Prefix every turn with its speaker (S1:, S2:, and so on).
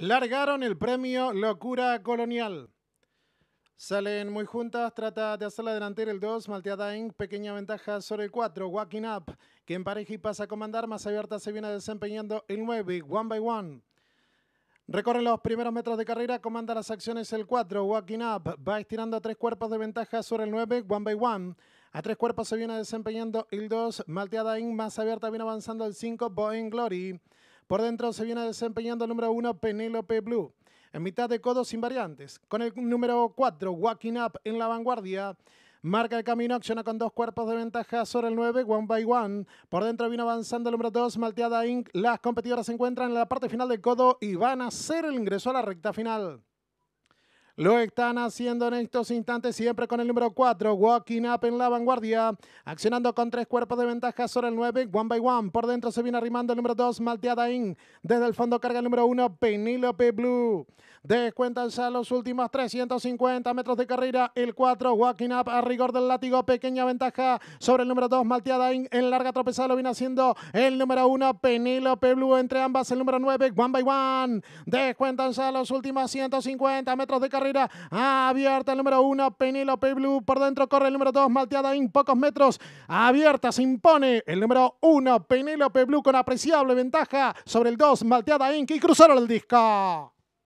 S1: Largaron el premio Locura Colonial. Salen muy juntas, trata de hacer la delantera el 2, Malteada Inc. Pequeña ventaja sobre el 4, Walking Up, que pareja y pasa a comandar, más abierta se viene desempeñando el 9, One by One. Recorre los primeros metros de carrera, comanda las acciones el 4, Walking Up, va estirando a tres cuerpos de ventaja sobre el 9, One by One. A tres cuerpos se viene desempeñando el 2, Malteada Inc. más abierta viene avanzando el 5, Boeing Glory. Por dentro se viene desempeñando el número 1 Penélope Blue. En mitad de codos sin variantes. Con el número 4, Walking Up en la vanguardia. Marca el camino, acciona con dos cuerpos de ventaja sobre el 9, one by one. Por dentro viene avanzando el número 2, Malteada Inc. Las competidoras se encuentran en la parte final del codo y van a hacer el ingreso a la recta final. Lo están haciendo en estos instantes, siempre con el número 4, Walking Up en la vanguardia, accionando con tres cuerpos de ventaja sobre el 9, One by One. Por dentro se viene arrimando el número 2, Malteada In. Desde el fondo carga el número 1, Penilope Blue. Descuentan ya los últimos 350 metros de carrera. El 4, Walking Up a rigor del látigo. Pequeña ventaja sobre el número 2, Malteada En larga tropezada lo viene haciendo el número 1, Penilope Blue. Entre ambas el número 9, One by One. Descuentan a los últimos 150 metros de carrera abierta, el número 1, Penelope Blue, por dentro corre el número 2, Malteada en pocos metros, abierta, se impone el número 1, Penelope Blue con apreciable ventaja sobre el 2, Malteada Inc. y cruzaron el disco.